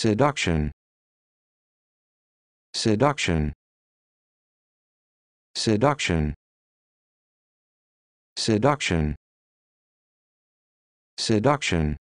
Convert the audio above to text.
Seduction. Seduction. Seduction. Seduction. Seduction.